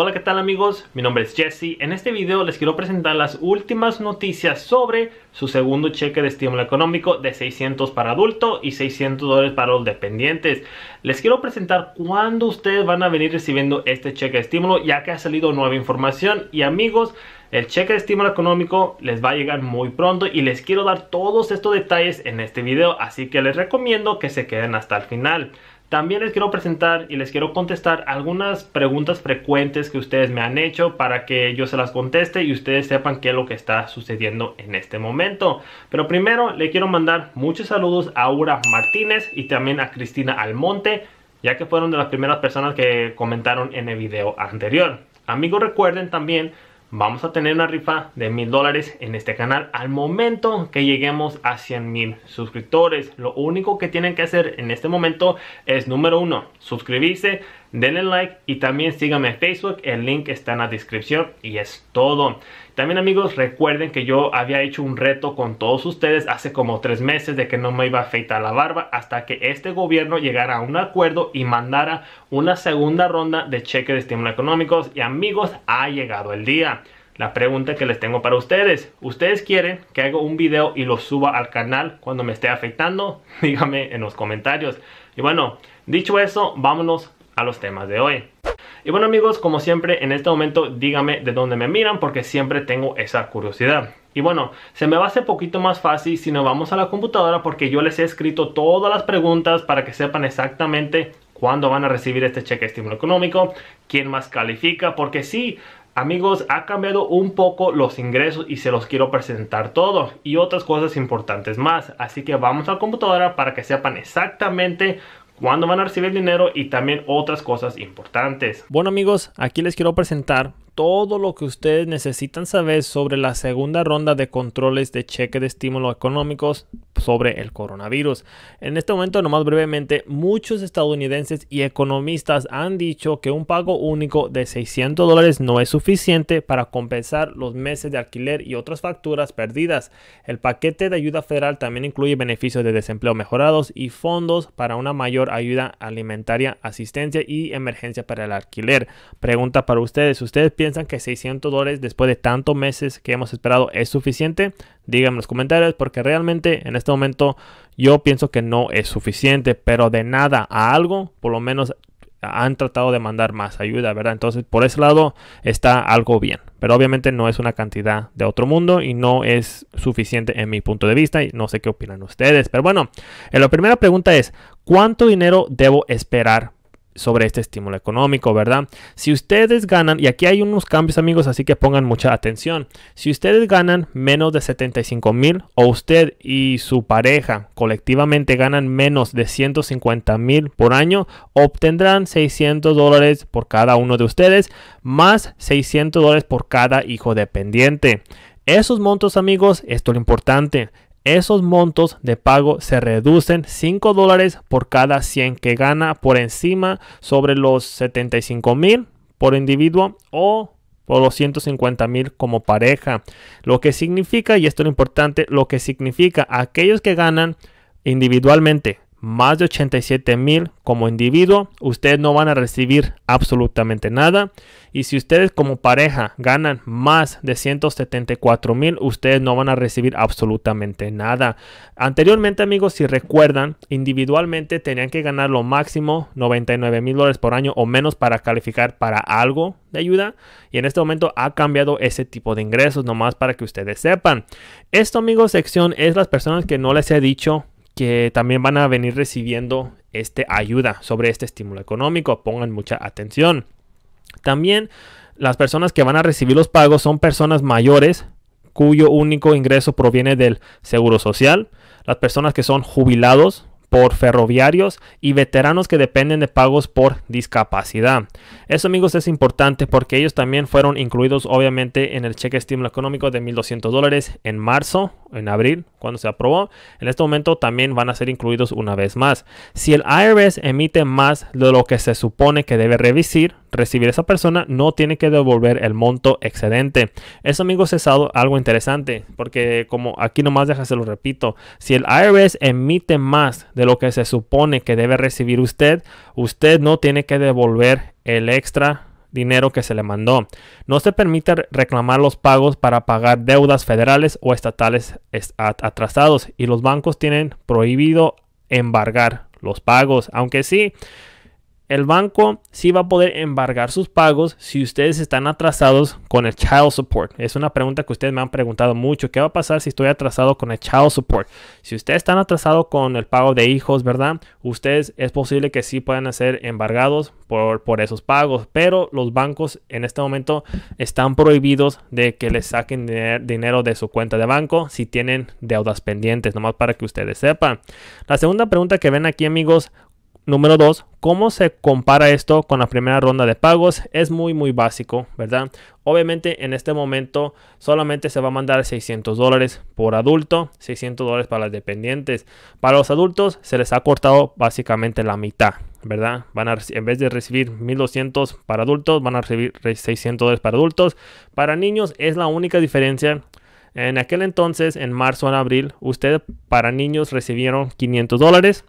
Hola qué tal amigos, mi nombre es Jesse, en este video les quiero presentar las últimas noticias sobre su segundo cheque de estímulo económico de 600 para adulto y 600 dólares para los dependientes. Les quiero presentar cuándo ustedes van a venir recibiendo este cheque de estímulo ya que ha salido nueva información y amigos, el cheque de estímulo económico les va a llegar muy pronto y les quiero dar todos estos detalles en este video, así que les recomiendo que se queden hasta el final. También les quiero presentar y les quiero contestar algunas preguntas frecuentes que ustedes me han hecho para que yo se las conteste y ustedes sepan qué es lo que está sucediendo en este momento. Pero primero le quiero mandar muchos saludos a Aura Martínez y también a Cristina Almonte, ya que fueron de las primeras personas que comentaron en el video anterior. Amigos recuerden también vamos a tener una rifa de mil dólares en este canal al momento que lleguemos a 100 mil suscriptores. Lo único que tienen que hacer en este momento es número uno, suscribirse denle like y también síganme en Facebook, el link está en la descripción y es todo. También amigos, recuerden que yo había hecho un reto con todos ustedes hace como tres meses de que no me iba a afeitar la barba hasta que este gobierno llegara a un acuerdo y mandara una segunda ronda de cheques de estímulo económicos y amigos, ha llegado el día. La pregunta que les tengo para ustedes, ¿ustedes quieren que haga un video y lo suba al canal cuando me esté afeitando? Díganme en los comentarios. Y bueno, dicho eso, vámonos a los temas de hoy. Y bueno amigos, como siempre, en este momento díganme de dónde me miran porque siempre tengo esa curiosidad. Y bueno, se me va a hacer poquito más fácil si nos vamos a la computadora porque yo les he escrito todas las preguntas para que sepan exactamente cuándo van a recibir este cheque estímulo económico, quién más califica, porque sí, amigos, ha cambiado un poco los ingresos y se los quiero presentar todo y otras cosas importantes más. Así que vamos a la computadora para que sepan exactamente cuándo van a recibir el dinero y también otras cosas importantes. Bueno amigos, aquí les quiero presentar todo lo que ustedes necesitan saber sobre la segunda ronda de controles de cheque de estímulo económicos sobre el coronavirus. En este momento, nomás brevemente, muchos estadounidenses y economistas han dicho que un pago único de 600 dólares no es suficiente para compensar los meses de alquiler y otras facturas perdidas. El paquete de ayuda federal también incluye beneficios de desempleo mejorados y fondos para una mayor ayuda alimentaria, asistencia y emergencia para el alquiler. Pregunta para ustedes, ¿ustedes piensan piensan que 600 dólares después de tantos meses que hemos esperado es suficiente? Díganme en los comentarios porque realmente en este momento yo pienso que no es suficiente, pero de nada a algo, por lo menos han tratado de mandar más ayuda, ¿verdad? Entonces, por ese lado está algo bien, pero obviamente no es una cantidad de otro mundo y no es suficiente en mi punto de vista y no sé qué opinan ustedes, pero bueno, eh, la primera pregunta es, ¿cuánto dinero debo esperar sobre este estímulo económico, ¿verdad? Si ustedes ganan, y aquí hay unos cambios amigos, así que pongan mucha atención, si ustedes ganan menos de 75 mil o usted y su pareja colectivamente ganan menos de 150 mil por año, obtendrán 600 dólares por cada uno de ustedes, más 600 dólares por cada hijo dependiente. Esos montos amigos, esto es lo importante, esos montos de pago se reducen 5 dólares por cada 100 que gana por encima sobre los 75 mil por individuo o por los 150 mil como pareja. Lo que significa, y esto es lo importante, lo que significa aquellos que ganan individualmente más de 87 mil como individuo, ustedes no van a recibir absolutamente nada. Y si ustedes como pareja ganan más de 174 mil, ustedes no van a recibir absolutamente nada. Anteriormente, amigos, si recuerdan, individualmente tenían que ganar lo máximo 99 mil dólares por año o menos para calificar para algo de ayuda. Y en este momento ha cambiado ese tipo de ingresos, nomás para que ustedes sepan. Esto, amigos, sección es las personas que no les he dicho que también van a venir recibiendo este ayuda sobre este estímulo económico. Pongan mucha atención. También las personas que van a recibir los pagos son personas mayores cuyo único ingreso proviene del seguro social, las personas que son jubilados, por ferroviarios y veteranos que dependen de pagos por discapacidad. Eso amigos es importante porque ellos también fueron incluidos obviamente en el cheque estímulo económico de 1.200 dólares en marzo, en abril, cuando se aprobó. En este momento también van a ser incluidos una vez más. Si el IRS emite más de lo que se supone que debe revisir, recibir esa persona, no tiene que devolver el monto excedente. Eso amigos es algo interesante porque como aquí nomás déjase lo repito, si el IRS emite más de lo que se supone que debe recibir usted, usted no tiene que devolver el extra dinero que se le mandó. No se permite reclamar los pagos para pagar deudas federales o estatales atrasados y los bancos tienen prohibido embargar los pagos, aunque sí el banco sí va a poder embargar sus pagos si ustedes están atrasados con el child support. Es una pregunta que ustedes me han preguntado mucho. ¿Qué va a pasar si estoy atrasado con el child support? Si ustedes están atrasados con el pago de hijos, ¿verdad? Ustedes es posible que sí puedan ser embargados por, por esos pagos. Pero los bancos en este momento están prohibidos de que les saquen dinero de su cuenta de banco si tienen deudas pendientes. Nomás para que ustedes sepan. La segunda pregunta que ven aquí, amigos. Número dos, ¿cómo se compara esto con la primera ronda de pagos? Es muy, muy básico, ¿verdad? Obviamente en este momento solamente se va a mandar 600 dólares por adulto, 600 dólares para las dependientes. Para los adultos se les ha cortado básicamente la mitad, ¿verdad? Van a, en vez de recibir 1200 para adultos, van a recibir 600 dólares para adultos. Para niños es la única diferencia. En aquel entonces, en marzo o en abril, ustedes para niños recibieron 500 dólares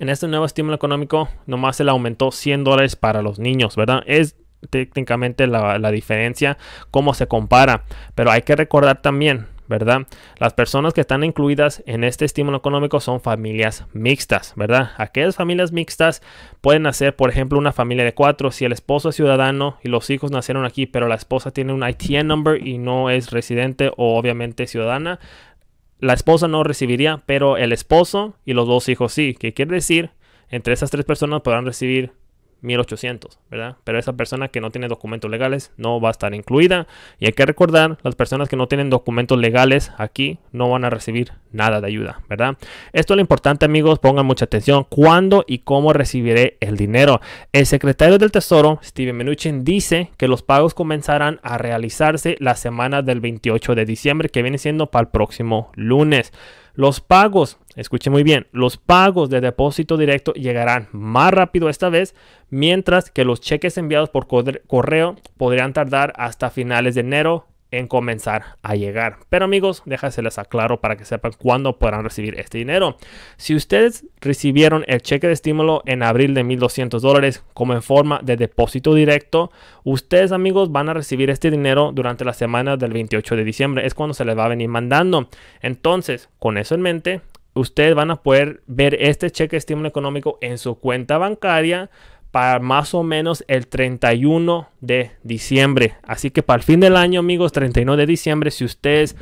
en este nuevo estímulo económico nomás se le aumentó 100 dólares para los niños, ¿verdad? Es técnicamente la, diferencia, cómo se compara, pero hay que recordar también ¿verdad? Las personas que están incluidas en este estímulo económico son familias mixtas, ¿verdad? Aquellas familias mixtas pueden nacer, por ejemplo, una familia de cuatro, si el esposo es ciudadano y los hijos nacieron aquí, pero la esposa tiene un ITN number y no es residente o obviamente ciudadana, la esposa no recibiría, pero el esposo y los dos hijos sí, ¿Qué quiere decir, entre esas tres personas podrán recibir 1800, ¿verdad? Pero esa persona que no tiene documentos legales no va a estar incluida. Y hay que recordar, las personas que no tienen documentos legales aquí no van a recibir nada de ayuda, ¿verdad? Esto es lo importante, amigos, pongan mucha atención. ¿Cuándo y cómo recibiré el dinero? El secretario del Tesoro, Steven Mnuchin, dice que los pagos comenzarán a realizarse la semana del 28 de diciembre, que viene siendo para el próximo lunes. Los pagos Escuche muy bien, los pagos de depósito directo llegarán más rápido esta vez, mientras que los cheques enviados por correo podrían tardar hasta finales de enero en comenzar a llegar. Pero amigos, déjaseles aclaro para que sepan cuándo podrán recibir este dinero. Si ustedes recibieron el cheque de estímulo en abril de 1.200 dólares como en forma de depósito directo, ustedes amigos van a recibir este dinero durante la semana del 28 de diciembre. Es cuando se les va a venir mandando. Entonces, con eso en mente, ustedes van a poder ver este cheque de estímulo económico en su cuenta bancaria para más o menos el 31 de diciembre. Así que para el fin del año, amigos, 31 de diciembre, si ustedes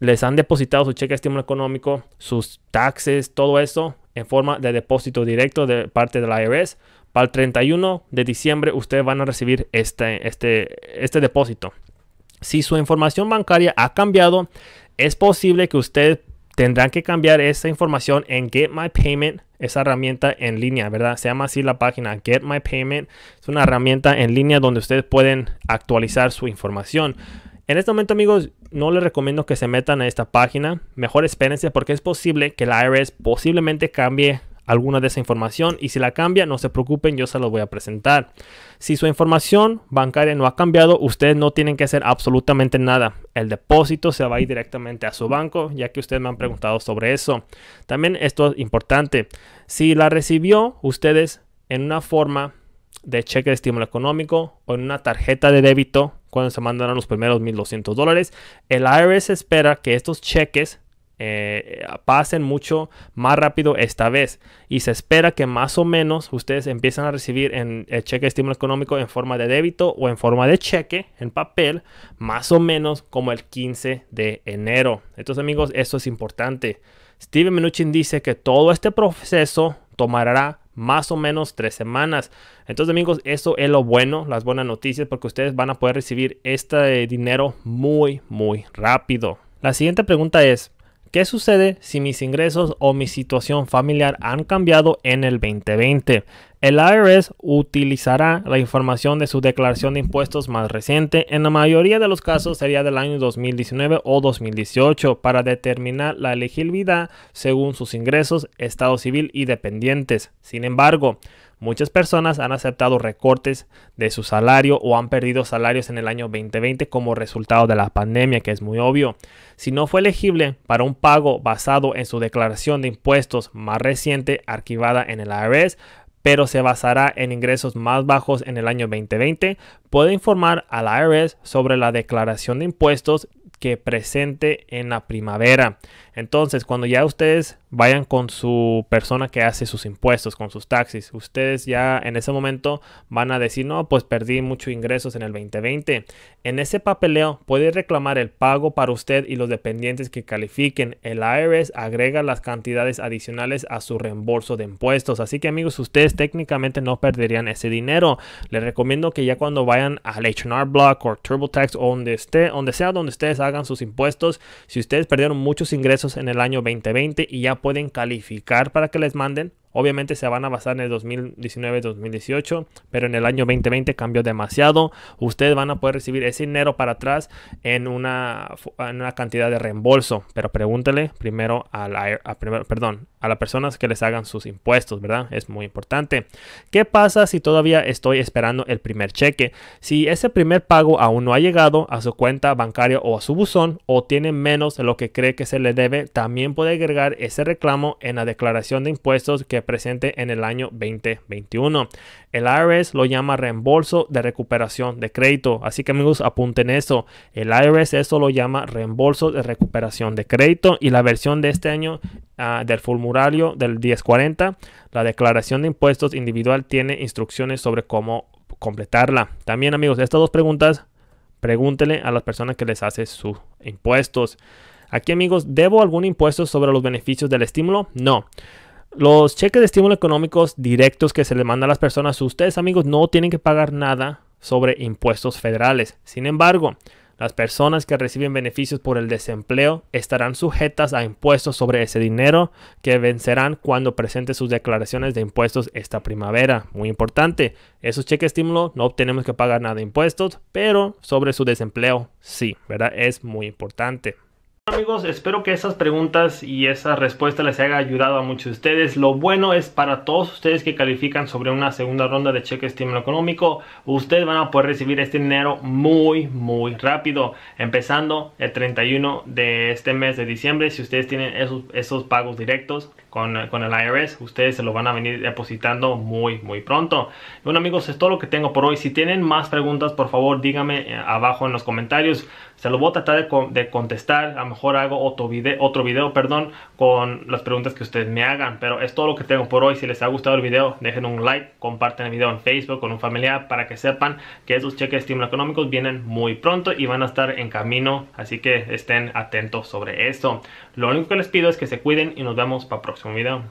les han depositado su cheque de estímulo económico, sus taxes, todo eso en forma de depósito directo de parte de la IRS, para el 31 de diciembre ustedes van a recibir este, este, este depósito. Si su información bancaria ha cambiado, es posible que ustedes tendrán que cambiar esa información en Get My Payment, esa herramienta en línea, ¿verdad? Se llama así la página, Get My Payment. Es una herramienta en línea donde ustedes pueden actualizar su información. En este momento, amigos, no les recomiendo que se metan a esta página. Mejor espérense porque es posible que la IRS posiblemente cambie alguna de esa información y si la cambia, no se preocupen, yo se lo voy a presentar. Si su información bancaria no ha cambiado, ustedes no tienen que hacer absolutamente nada. El depósito se va a ir directamente a su banco, ya que ustedes me han preguntado sobre eso. También esto es importante. Si la recibió ustedes en una forma de cheque de estímulo económico o en una tarjeta de débito, cuando se mandaron los primeros 1.200 dólares, el IRS espera que estos cheques eh, pasen mucho más rápido esta vez. Y se espera que más o menos ustedes empiecen a recibir en el cheque de estímulo económico en forma de débito o en forma de cheque en papel, más o menos como el 15 de enero. Entonces amigos, eso es importante. Steven Mnuchin dice que todo este proceso tomará más o menos tres semanas. Entonces amigos, eso es lo bueno, las buenas noticias, porque ustedes van a poder recibir este dinero muy, muy rápido. La siguiente pregunta es, ¿Qué sucede si mis ingresos o mi situación familiar han cambiado en el 2020? El IRS utilizará la información de su declaración de impuestos más reciente, en la mayoría de los casos sería del año 2019 o 2018, para determinar la elegibilidad según sus ingresos, estado civil y dependientes. Sin embargo, muchas personas han aceptado recortes de su salario o han perdido salarios en el año 2020 como resultado de la pandemia, que es muy obvio. Si no fue elegible para un pago basado en su declaración de impuestos más reciente archivada en el IRS, pero se basará en ingresos más bajos en el año 2020, puede informar al IRS sobre la declaración de impuestos presente en la primavera. Entonces, cuando ya ustedes vayan con su persona que hace sus impuestos, con sus taxis, ustedes ya en ese momento van a decir, no, pues perdí muchos ingresos en el 2020. En ese papeleo puede reclamar el pago para usted y los dependientes que califiquen. El IRS agrega las cantidades adicionales a su reembolso de impuestos. Así que amigos, ustedes técnicamente no perderían ese dinero. Les recomiendo que ya cuando vayan al H&R Block o TurboTax o donde esté, donde sea donde ustedes hagan sus impuestos, si ustedes perdieron muchos ingresos en el año 2020 y ya pueden calificar para que les manden Obviamente se van a basar en el 2019-2018, pero en el año 2020 cambió demasiado. Ustedes van a poder recibir ese dinero para atrás en una, una cantidad de reembolso, pero pregúntele primero a perdón, a las personas que les hagan sus impuestos, ¿verdad? Es muy importante. ¿Qué pasa si todavía estoy esperando el primer cheque? Si ese primer pago aún no ha llegado a su cuenta bancaria o a su buzón o tiene menos de lo que cree que se le debe, también puede agregar ese reclamo en la declaración de impuestos que presente en el año 2021. El IRS lo llama reembolso de recuperación de crédito. Así que amigos, apunten eso. El IRS eso lo llama reembolso de recuperación de crédito y la versión de este año ah, del formulario del 1040, la declaración de impuestos individual tiene instrucciones sobre cómo completarla. También amigos, estas dos preguntas pregúntele a las personas que les hace sus impuestos. Aquí amigos, ¿debo algún impuesto sobre los beneficios del estímulo? No. Los cheques de estímulo económicos directos que se les manda a las personas, ustedes amigos no tienen que pagar nada sobre impuestos federales. Sin embargo, las personas que reciben beneficios por el desempleo estarán sujetas a impuestos sobre ese dinero que vencerán cuando presente sus declaraciones de impuestos esta primavera. Muy importante, esos cheques de estímulo no tenemos que pagar nada de impuestos, pero sobre su desempleo sí, ¿verdad? Es muy importante. Amigos, espero que esas preguntas y esa respuesta les haya ayudado a muchos de ustedes. Lo bueno es para todos ustedes que califican sobre una segunda ronda de cheque estímulo económico, ustedes van a poder recibir este dinero muy, muy rápido, empezando el 31 de este mes de diciembre, si ustedes tienen esos pagos directos con, el IRS, ustedes se lo van a venir depositando muy, muy pronto. Bueno amigos, es todo lo que tengo por hoy. Si tienen más preguntas, por favor díganme eh, abajo en los comentarios. Se lo voy a tratar de, contestar. A lo mejor hago otro video, otro video, perdón, con las preguntas que ustedes me hagan. Pero es todo lo que tengo por hoy. Si les ha gustado el video, dejen un like, comparten el video en Facebook con un familiar para que sepan que esos cheques de estímulo económicos vienen muy pronto y van a estar en camino. Así que estén atentos sobre eso. Lo único que les pido es que se cuiden y nos vemos para próximo comida.